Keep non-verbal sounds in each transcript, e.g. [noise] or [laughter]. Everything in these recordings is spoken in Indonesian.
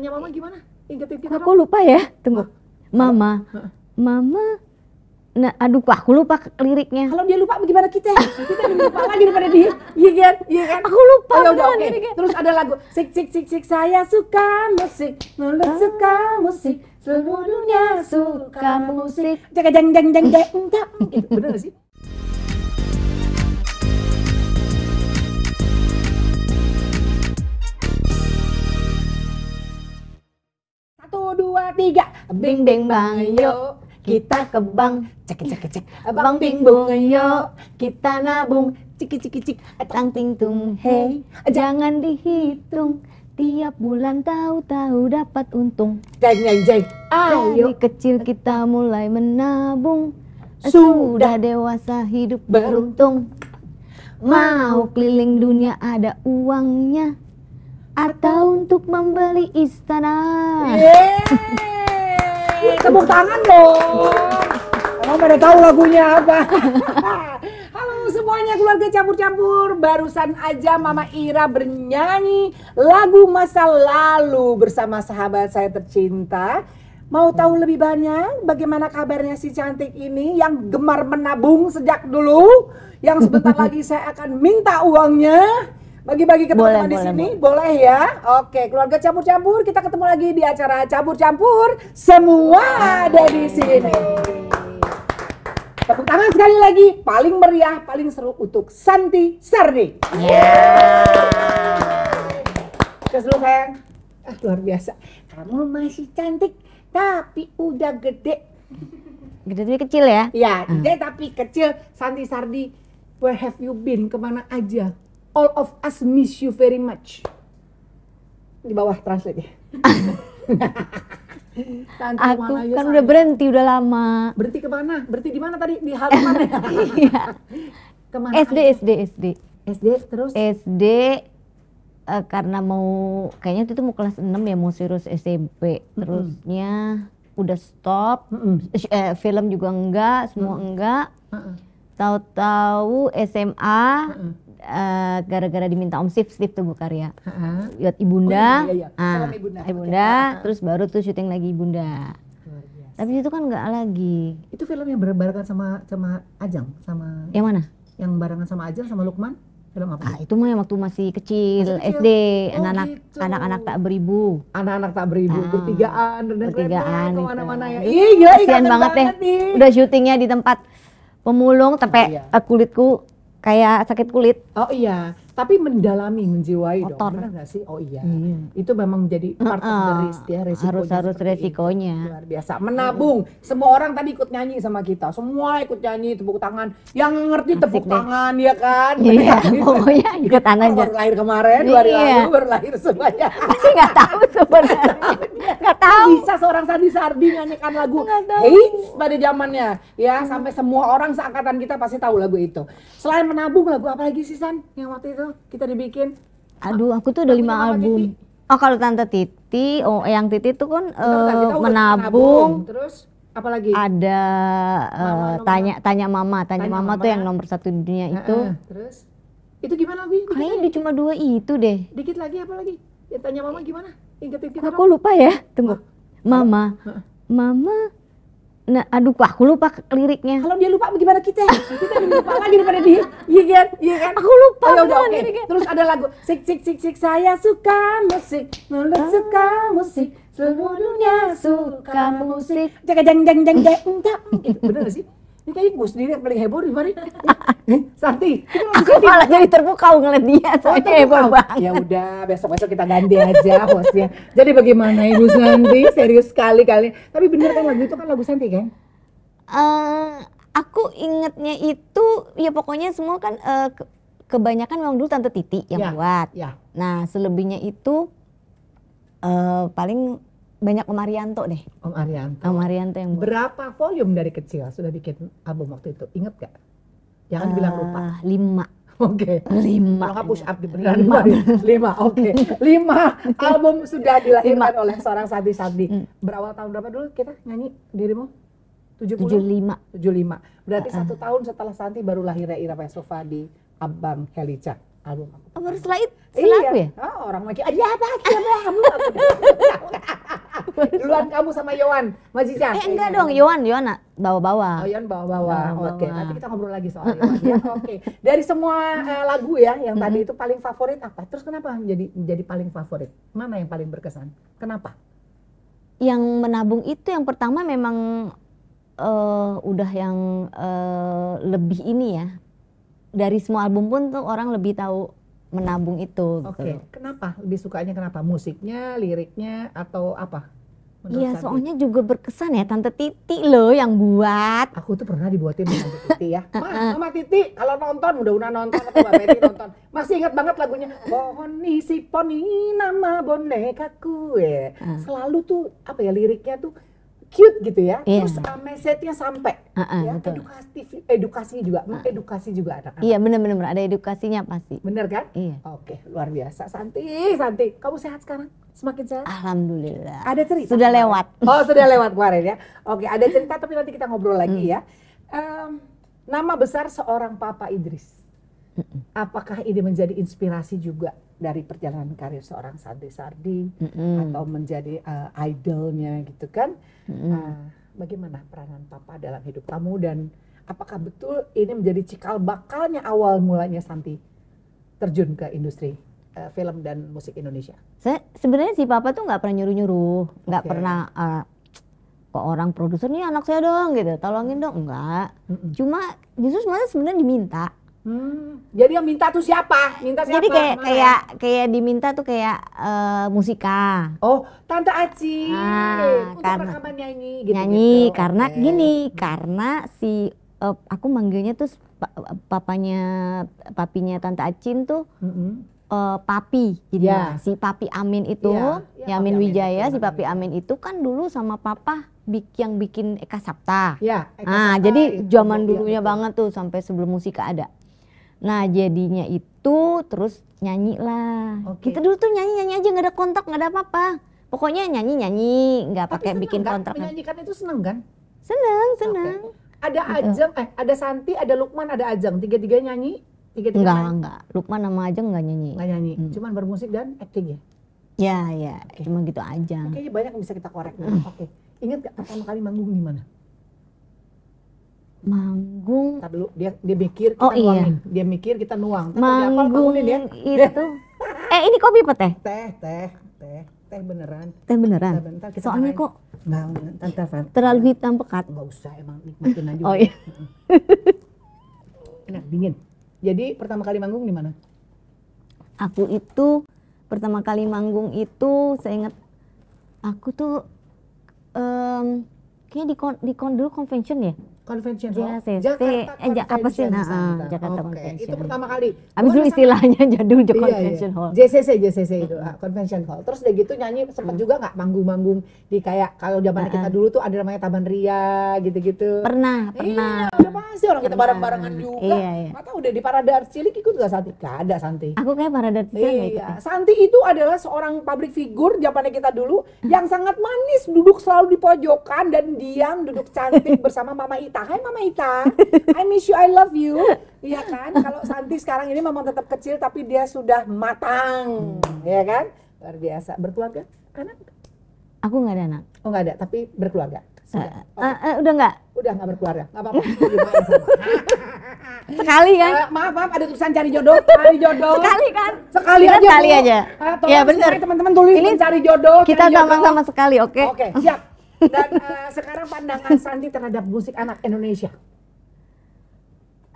caranya mama gimana? Ingetin kita. Aku lupa ya. Tunggu. Mama. Mama. Nah, aduh, aku lupa liriknya. Kalau dia lupa bagaimana kita? Kita lebih lupa lagi daripada dia. Iya kan? Iya kan? Aku lupa. Oh, yaudah, okay. Terus ada lagu sik sik sik sik saya suka musik, Nurut ah. suka musik, seluruh dunia suka musik. Jaga jang jang jang jang. Benar sih? Bing bing bang yo kita ke bank cek cek cek bang bing bung yo kita nabung ciki ciki cik tang ting tung hey jangan dihitung tiap bulan tahu-tahu dapat untung jeng jeng jeng ayo kecil kita mulai menabung sudah dewasa hidup beruntung mau keliling dunia ada uangnya atau untuk membeli istana yeah. Tepuk tangan dong. Emang pada tahu lagunya apa? [laughs] Halo semuanya keluarga campur-campur. Barusan aja Mama Ira bernyanyi lagu masa lalu bersama sahabat saya tercinta. Mau tahu lebih banyak bagaimana kabarnya si cantik ini yang gemar menabung sejak dulu, yang sebentar lagi saya akan minta uangnya bagi-bagi ke teman-teman di sini boleh. boleh ya. Oke, keluarga campur-campur kita ketemu lagi di acara campur-campur semua ada di sini. Tepuk tangan sekali lagi, paling meriah, paling seru untuk Santi Sardi. Yeah. keseluruhan ah, luar biasa. Kamu masih cantik, tapi udah gede. Gede tapi kecil ya? Iya, ah. gede uh. tapi kecil. Santi Sardi, where have you been? Kemana aja? all of us miss you very much. Di bawah translate ya. [laughs] Tanti aku mana, kan udah berhenti udah lama. Berhenti ke mana? Berhenti di mana tadi? Di halaman ya? [laughs] Iya. Kemana SD, aja? SD, SD. SD terus? SD uh, eh, karena mau kayaknya itu mau kelas 6 ya mau serius SMP. Terusnya mm -hmm. udah stop. Mm -hmm. eh, film juga enggak, semua mm -hmm. enggak. Mm -hmm tahu-tahu SMA uh-uh. Eh, uh, gara-gara diminta Om Sif Sif tuh Karya uh-huh. lihat Ibunda, oh, iya, iya. iya. Ah, Ibunda, Ibunda okay. Ah, ah. terus baru tuh syuting lagi Ibunda. Tapi itu kan nggak lagi. Itu film yang berbarengan sama sama Ajang sama. Yang mana? Yang barengan sama Ajang sama Lukman. Film apa? Ah, itu mah yang waktu masih kecil, masih kecil. SD, oh, anak-anak gitu. anak-anak tak beribu. Anak-anak tak beribu, ah, bertigaan, bertigaan kemana-mana ya. Iya, iya, kasihan banget, banget deh. Nih. Udah syutingnya di tempat pemulung sampai oh, iya. kulitku kayak sakit kulit. Oh iya, tapi mendalami, menjiwai Otor. dong. Benar gak sih? Oh iya. Hmm. Itu memang menjadi part uh, uh, of the risk ya resikonya. Harus harus resikonya. Itu. Luar biasa. Menabung. Hmm. Semua orang tadi ikut nyanyi sama kita. Semua ikut nyanyi tepuk tangan. Yang ngerti Asik tepuk deh. tangan ya kan? Iya, gitu. pokoknya ikut aja. Baru lahir kemarin, dua hari iya. lalu baru lahir semuanya. Pasti nggak tahu sebenarnya nggak tahu. Bisa seorang Sandi Sardi nyanyikan lagu Hates pada zamannya, ya hmm. sampai semua orang seangkatan kita pasti tahu lagu itu. Selain menabung, lagu apa lagi sih San yang waktu itu kita dibikin? Aduh, aku tuh udah lima album. Oh kalau Tante Titi, oh yang Titi tuh kan uh, menabung, menabung, terus apalagi ada uh, tanya tanya mama tanya, tanya mama, mama tuh yang nomor satu di dunia itu uh, terus itu gimana lagi kayaknya cuma dua itu deh dikit lagi apa lagi ya tanya mama gimana ingat Aku lupa ya. Tunggu. Mama. Mama. Nah, aduh, aku lupa liriknya. Kalau dia lupa bagaimana kita? Kita lupa lagi daripada dia. Iya kan? Iya kan? Aku lupa. Oh, yaudah, Okay. Terus ada lagu sik sik sik sik saya suka musik, nulis ah. suka musik, seluruh dunia suka musik. Jaga jang jang jang jang. Benar sih? ini kayaknya gue sendiri yang paling heboh di mana? [laughs] Eh, Santi, [laughs] aku malah jadi terpukau ngeliat dia, oh, soalnya itu heboh ya banget. Ya udah, besok-besok kita ganti aja hostnya. Jadi bagaimana Ibu Santi? [laughs] Serius sekali kali. Tapi bener kan lagu itu kan lagu Santi kan? Uh, aku ingetnya itu ya pokoknya semua kan uh, kebanyakan memang dulu Tante Titi yang ya, buat. Ya. Nah selebihnya itu uh, paling banyak Om Arianto deh. Om Arianto. Om Arianto yang buat. Berapa volume dari kecil sudah bikin album waktu itu? Ingat gak? Jangan uh, dibilang lupa. Eh, lima. Oke. Okay. Lima. Kalau push up di beneran lima. Lima. Oke. Okay. [laughs] Lima album sudah dilahirkan oleh seorang Sabi Sabi. Hmm. Berawal tahun berapa dulu kita nyanyi dirimu? 70? 75. 75. Berarti uh -uh. satu tahun setelah Santi baru lahirnya Ira Pesova di Abang Helica album aku. Oh, baru setelah itu? Setelah iya. aku ya? Oh, orang makin, ada iya, apa? Ada iya, kamu? [laughs] Duluan kamu sama Yohan, Mas Ziza. Eh enggak iya. dong, Yohan, Yohan bawa-bawa. Oh, Yohan bawa-bawa. Oke, okay. nanti kita ngobrol lagi soal Yohan ya. [laughs] Oke. Okay. Dari semua uh, lagu ya yang mm -hmm. tadi itu paling favorit apa? Terus kenapa menjadi menjadi paling favorit? Mana yang paling berkesan? Kenapa? Yang menabung itu yang pertama memang uh, udah yang uh, lebih ini ya dari semua album pun tuh orang lebih tahu menabung itu. Gitu Oke, okay. gitu. kenapa lebih sukanya kenapa? Musiknya, liriknya, atau apa? Iya, soalnya juga berkesan ya Tante Titi loh yang buat. Aku tuh pernah dibuatin Tante Titi ya. [laughs] Ma, Mama Titi kalau nonton udah udah nonton atau Mbak Betty nonton. Masih ingat banget lagunya. Poni si poni nama bonekaku ya. Selalu tuh apa ya liriknya tuh cute gitu ya. Yeah. Terus uh, message-nya sampai. Uh -uh, ya, edukasi edukasi juga, uh. edukasi juga ada iya Iya, benar-benar ada edukasinya pasti. Bener kan? Iya. Oke, luar biasa. Santi, Santi, kamu sehat sekarang? Semakin sehat? Alhamdulillah. Ada cerita? Sudah lewat. Oh, sudah lewat kemarin ya. Oke, ada cerita [laughs] tapi nanti kita ngobrol lagi hmm. ya. Um, nama besar seorang Papa Idris. Apakah ini menjadi inspirasi juga dari perjalanan karir seorang Sandi Sardi Mm-mm. atau menjadi uh, idolnya gitu kan? Uh, bagaimana peranan Papa dalam hidup kamu dan apakah betul ini menjadi cikal bakalnya awal mulanya Santi terjun ke industri uh, film dan musik Indonesia? Saya sebenarnya si Papa tuh nggak pernah nyuruh-nyuruh, nggak okay. pernah uh, ke orang produser nih anak saya dong gitu, tolongin dong enggak. Mm -mm. Cuma justru sebenarnya sebenarnya diminta Hmm, jadi yang minta tuh siapa? Minta siapa? Jadi kayak Mana? kayak kayak diminta tuh kayak uh, musika. Oh, Tante Aci. Ah, untuk karena, rekaman nyanyi gitu. Nyanyi gitu. karena okay. gini, karena si uh, aku manggilnya tuh papanya papinya Tante Acin tuh mm -hmm. uh, papi. Jadi yeah. si papi Amin itu, yeah. Yeah, Yamin papi Wijaya, Amin. si papi Amin itu kan dulu sama papa yang bikin Eka Sapta. Ya, Eka ah, Sapta. Nah, jadi zaman dulunya banget tuh sampai sebelum musika ada. Nah jadinya itu terus nyanyi lah. Okay. Kita dulu tuh nyanyi nyanyi aja nggak ada kontak nggak ada apa-apa. Pokoknya nyanyi nyanyi nggak pakai bikin kan? Menyanyikan itu seneng kan? Seneng seneng. Okay. Ada gitu. Ajeng, eh ada Santi, ada Lukman, ada Ajeng. Tiga-tiga nyanyi? Tiga -tiga enggak, enggak. Lukman sama Ajeng nggak nyanyi. Nggak nyanyi. Hmm. Cuman bermusik dan acting ya? Ya, ya. Okay. Cuma gitu aja. Kayaknya banyak yang bisa kita korek. Hmm. Oke. Okay. Ingat gak pertama kali manggung di mana? manggung Ntar dulu dia dia mikir kita oh, iya. nuangin. iya. dia mikir kita nuang Ntar manggung dia itu [laughs] eh ini kopi apa teh teh teh teh teh beneran teh beneran bentar, soalnya kok nggak ntar, terlalu hitam pekat nggak usah emang nikmatin aja oh iya [laughs] enak dingin jadi pertama kali manggung di mana aku itu pertama kali manggung itu saya ingat aku tuh um, kayaknya di kon, di kon dulu convention ya Convention Hall JCC. Iya Jakarta eh, apa sih nah, eh, Jakarta okay. Convention itu pertama kali abis itu istilahnya jadul iya, iya, Convention iya. Hall JCC JCC itu uh, Convention Hall terus udah gitu nyanyi sempat hmm. juga nggak manggung-manggung di kayak kalau zaman kita dulu tuh ada namanya Taman Ria gitu-gitu pernah iya, pernah iya, udah pasti orang kita bareng-barengan juga iya, iya. mata udah di Parade Arts Cilik ikut gak Santi gak ada Santi aku kayak Parade Arts Cilik iya. Santi itu adalah seorang public figure zaman kita dulu mm. yang sangat manis duduk selalu di pojokan dan diam duduk cantik [laughs] bersama Mama Ita Ita, hai Mama Ita, I miss you, I love you, iya kan? Kalau Santi sekarang ini memang tetap kecil tapi dia sudah matang, hmm. Iya kan? Luar biasa. Berkeluarga? Anak? Aku nggak ada anak. Oh nggak ada, tapi berkeluarga. Sudah. Uh, eh, okay. uh, eh, uh, eh, udah nggak? Udah nggak berkeluarga, nggak apa-apa. [laughs] Sekali kan? Uh, maaf maaf ada tulisan cari jodoh, cari jodoh. Sekali kan? Sekali kita aja. Sekali bu. aja. Uh, ya benar. Teman-teman tulis ini cari jodoh. Kita sama-sama sekali, oke? Okay? Oke, okay, siap. Dan uh, sekarang pandangan Santi terhadap musik anak Indonesia.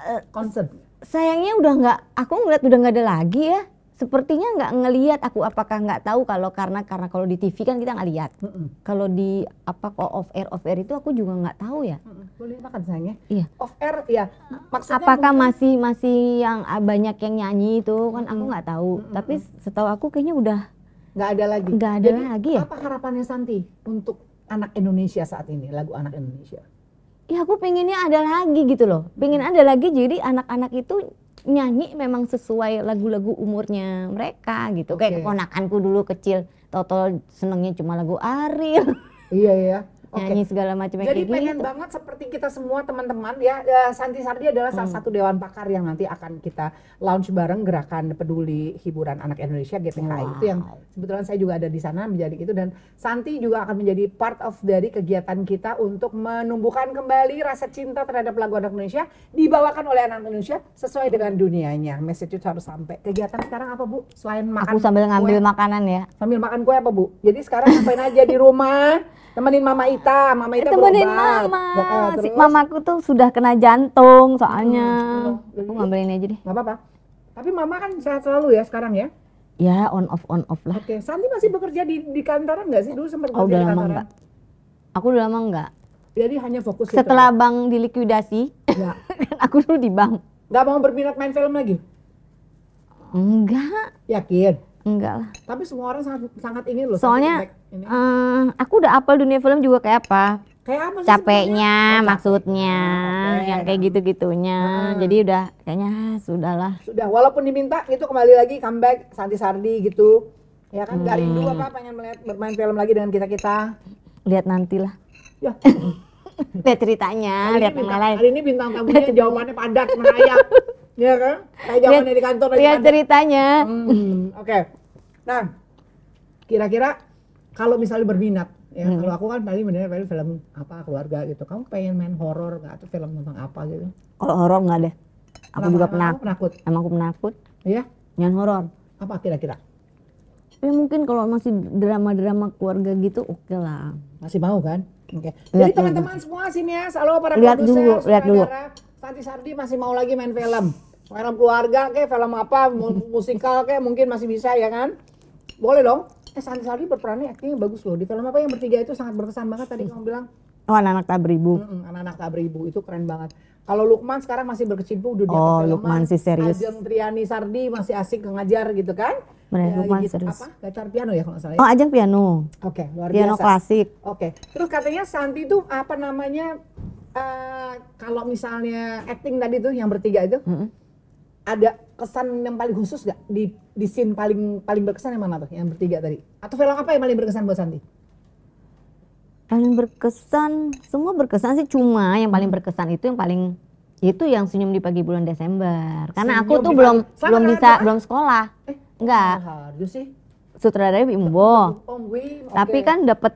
Eh, Concern. Uh, sayangnya udah nggak, aku ngeliat udah nggak ada lagi ya. Sepertinya nggak ngeliat aku apakah nggak tahu kalau karena karena kalau di TV kan kita nggak lihat. Mm -mm. Kalau di apa kok off air off air itu aku juga nggak tahu ya. Mm -mm. Boleh makan sayangnya. Iya. Off air ya. Maksudnya apakah mungkin... masih masih yang ah, banyak yang nyanyi itu kan aku nggak tahu. Mm -mm. Tapi setahu aku kayaknya udah nggak ada lagi. Nggak ada Jadi, lagi ya. Apa harapannya Santi untuk anak Indonesia saat ini, lagu anak Indonesia? Ya aku pengennya ada lagi gitu loh. Pengen ada lagi jadi anak-anak itu nyanyi memang sesuai lagu-lagu umurnya mereka gitu. Okay. Kayak keponakanku dulu kecil, Toto senengnya cuma lagu Ariel. Iya iya nyanyi okay. segala macam Jadi pengen gitu. banget seperti kita semua teman-teman ya, ya Santi Sardi adalah salah hmm. satu dewan pakar yang nanti akan kita launch bareng gerakan peduli hiburan anak Indonesia GPHI wow. itu yang sebetulnya saya juga ada di sana menjadi itu dan Santi juga akan menjadi part of dari kegiatan kita untuk menumbuhkan kembali rasa cinta terhadap lagu anak Indonesia dibawakan oleh anak Indonesia sesuai dengan dunianya. Message itu harus sampai. Kegiatan sekarang apa Bu? Selain makan Aku sambil ngambil kue, makanan ya. Sambil makan kue apa Bu? Jadi sekarang ngapain aja di rumah? Temenin mama itu Ita, Mama Ita temenin Mama. Nah, si mamaku tuh sudah kena jantung soalnya. Hmm. Aku ngambil ini aja deh. Gak apa-apa. Tapi Mama kan sehat selalu ya sekarang ya? Ya on off on off lah. Oke, Santi masih bekerja di di kantoran nggak sih dulu sempat oh, udah lama enggak. Aku udah lama enggak. Jadi hanya fokus Setelah itu. bank dilikuidasi, ya. [laughs] Kan aku dulu di bank. Gak mau berminat main film lagi? Enggak. Yakin? Enggak lah. Tapi semua orang sangat sangat ingin loh. Soalnya ini. Uh, aku udah apel dunia film juga kayak apa? Kayak apa sih Capeknya, oh, maksudnya, ah, okay. yang kayak gitu-gitunya. Hmm. Jadi udah kayaknya sudahlah. Sudah, walaupun diminta gitu kembali lagi comeback Santi Sardi gitu. Ya kan dari hmm. dulu apa pengen melihat bermain film lagi dengan kita-kita. Lihat nantilah. Ya. [laughs] lihat ceritanya, lihat yang lain. Hari ini bintang tamunya jawabannya padat merayap. [laughs] Iya kan? Kayak jaman di kantor lagi Lihat ceritanya. Hmm, Oke. Okay. Nah, kira-kira kalau misalnya berminat ya hmm. kalau aku kan tadi bener film apa keluarga gitu kamu pengen main horor nggak atau film tentang apa gitu kalau horor nggak deh aku Lama, juga penakut. penakut emang aku penakut iya jangan horor apa kira-kira tapi mungkin kalau masih drama-drama keluarga gitu oke okay lah masih mau kan oke okay. jadi teman-teman semua sini ya halo para lihat dulu lihat dulu Santi Sardi masih mau lagi main film film keluarga kayak film apa musikal kayak mungkin masih bisa ya kan boleh dong eh Sandi berperan berperannya aktingnya bagus loh di film apa yang bertiga itu sangat berkesan banget tadi kamu bilang oh anak-anak tak beribu Mm-mm, anak-anak tak beribu itu keren banget kalau Lukman sekarang masih berkecimpung dunia oh, Lukman sih serius Ajeng Triani Sardi masih asik ngajar gitu kan Benar, ya, Lukman gitu, serius. Apa? Gitar piano ya kalau nggak salah. Ya? Oh, Ajeng piano. Oke, okay, luar piano biasa. Piano klasik. Oke. Okay. Terus katanya Santi itu apa namanya? Uh, kalau misalnya acting tadi tuh yang bertiga itu, mm -hmm ada kesan yang paling khusus gak di di scene paling paling berkesan yang mana tuh yang bertiga tadi atau film apa yang paling berkesan buat Santi paling berkesan semua berkesan sih cuma yang paling hmm. berkesan itu yang paling itu yang senyum di pagi bulan Desember karena senyum aku tuh belum belum bisa apa? belum sekolah eh, enggak harus sih sutradaranya Bimbo tapi kan dapat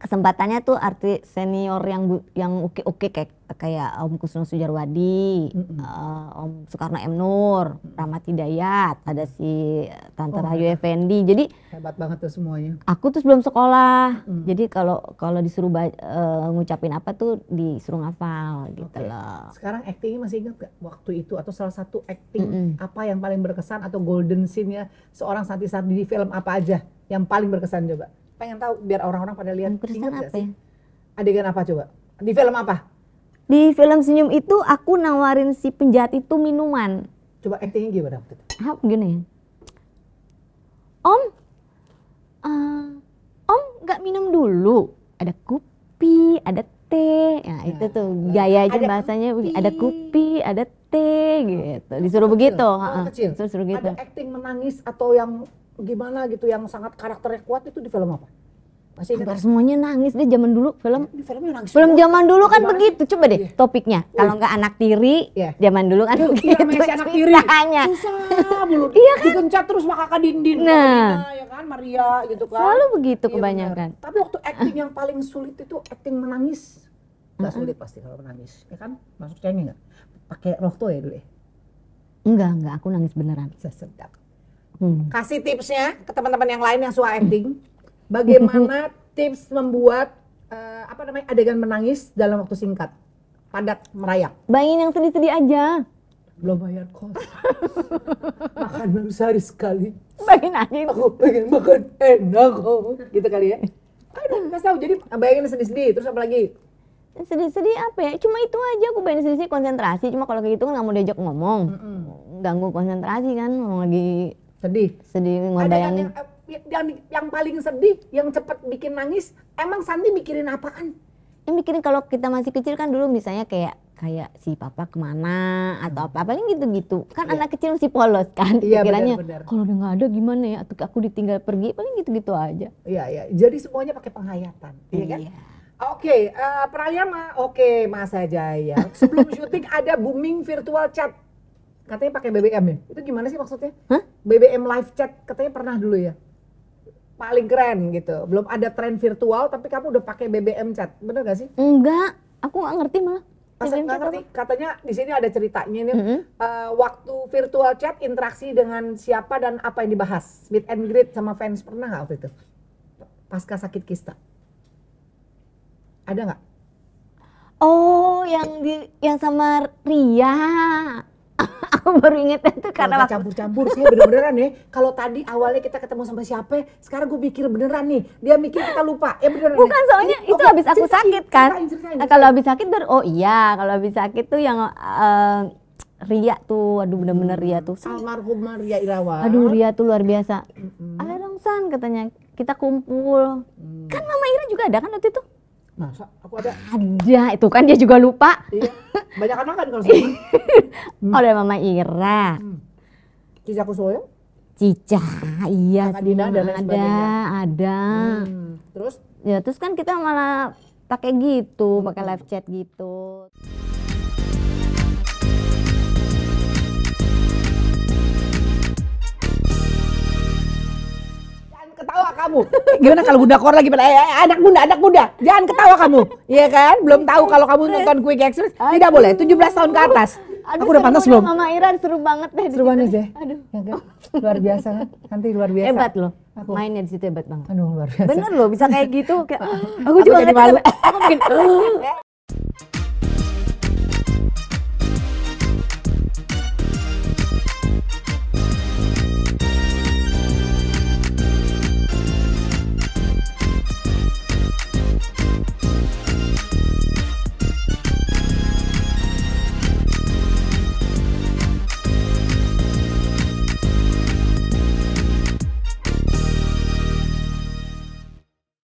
kesempatannya tuh arti senior yang bu- yang oke-oke kayak kayak Om Kusno Sujarwadi, mm -hmm. uh, Om Soekarno M Nur, Ramat Hidayat, ada si Tante oh, Rahayu Effendi. Jadi hebat banget tuh semuanya. Aku tuh belum sekolah. Mm. Jadi kalau kalau disuruh uh, ngucapin apa tuh disuruh ngafal gitu okay. loh. Sekarang aktingnya masih ingat gak waktu itu atau salah satu acting mm -hmm. apa yang paling berkesan atau golden scene-nya seorang Santi Sardi di film apa aja yang paling berkesan coba? pengen tahu biar orang-orang pada lihat. Kristen apa ya? Adegan apa coba? Di film apa? Di film Senyum itu aku nawarin si penjahat itu minuman. Coba actingnya gimana waktu ah, gini Om, uh, Om nggak minum dulu. Ada kopi, ada teh. Ya, nah, itu tuh nah, gaya aja bahasanya kupi. ada kopi, ada teh gitu. Disuruh begitu, Oh, kecil. Disuruh, disuruh gitu. Ada acting menangis atau yang gimana gitu yang sangat karakternya kuat itu di film apa? Masih Hampir ingat? semuanya nangis deh zaman dulu film. Ya, filmnya nangis. Film semua. zaman dulu kan gimana? begitu. Coba deh yeah. topiknya. Kalau nggak anak tiri, yeah. zaman dulu kan iya, begitu. Iya, anak tiri. Susah mulu. [laughs] iya kan? Dikencat terus sama Kakak Dindin. Nah, Dina, ya kan Maria gitu kan. Selalu begitu iya, kebanyakan. Bener. Tapi waktu acting yang paling sulit itu acting menangis. Gak sulit pasti kalau menangis. Ya kan? Masuk cengeng nggak? Pakai rohto ya dulu ya? Enggak, enggak. Aku nangis beneran. Sesedap hmm. kasih tipsnya ke teman-teman yang lain yang suka acting bagaimana [laughs] tips membuat uh, apa namanya adegan menangis dalam waktu singkat padat merayap bayangin yang sedih-sedih aja belum bayar kos [laughs] makan baru sehari sekali bayangin aja aku pengen makan enak kok gitu kali ya aduh nggak tahu jadi eh, bayangin sedih-sedih terus apa lagi sedih-sedih apa ya? Cuma itu aja aku pengen sedih-sedih konsentrasi. Cuma kalau kayak gitu kan nggak mau diajak ngomong, Mm-mm. ganggu konsentrasi kan. Mau lagi Sedih. Sedih ngebayangin. Ada kan eh, yang, yang, paling sedih, yang cepet bikin nangis, emang Santi mikirin apaan? Yang mikirin kalau kita masih kecil kan dulu misalnya kayak kayak si papa kemana atau apa paling gitu-gitu kan ya. anak kecil masih polos kan ya, pikirannya kalau dia nggak ada gimana ya atau aku ditinggal pergi paling gitu-gitu aja iya iya jadi semuanya pakai penghayatan iya kan iya. Oke, okay, eh, uh, mah oke okay, Mas Jaya. Sebelum [laughs] syuting ada booming virtual chat katanya pakai BBM ya itu gimana sih maksudnya Hah? BBM live chat katanya pernah dulu ya paling keren gitu belum ada tren virtual tapi kamu udah pakai BBM chat bener gak sih enggak aku nggak ngerti mah. Masa gak ngerti? Katanya di sini ada ceritanya nih. Mm -hmm. uh, waktu virtual chat interaksi dengan siapa dan apa yang dibahas? Meet and greet sama fans pernah gak waktu itu? Pasca sakit kista. Ada nggak? Oh, yang di yang sama Ria aku baru ingetnya itu karena waktu... campur-campur sih, bener-beneran ya kalau tadi awalnya kita ketemu sama siapa sekarang gue pikir beneran nih dia mikir kita lupa ya beneran bukan nih. soalnya Ini, itu habis aku sakit kan nah, kalau habis sakit baru oh iya kalau habis sakit tuh yang uh, Ria tuh, aduh bener-bener Ria tuh. Hmm, Almarhum Ria Irawan. Aduh Ria tuh luar biasa. Mm -hmm. Ada dong San katanya, kita kumpul. Mm. Kan Mama Ira juga ada kan waktu itu? masa aku ada ada itu kan dia juga lupa iya banyak makan kalau [laughs] sama hmm. oleh mama Ira hmm. cicaku Kusoyo? cica iya Kakak Dina dan lain ada ada hmm. terus ya terus kan kita malah pakai gitu hmm. pakai live chat gitu ketawa kamu. Gimana kalau bunda kor lagi pada eh, eh, anak bunda, anak bunda, jangan ketawa kamu. Iya kan? Belum tahu kalau kamu nonton Quick Express tidak boleh 17 tahun ke atas. Aduh, aku udah pantas belum? Mama Iran seru banget deh. Seru banget deh. Ya? Aduh. Ya kan? Luar biasa kan? Nanti luar biasa. Hebat loh. Aku. Mainnya di situ hebat banget. Aduh luar biasa. Bener loh bisa kayak gitu. Kayak, [laughs] ah, aku, aku juga jadi malu. Aku mungkin. Ah. [laughs]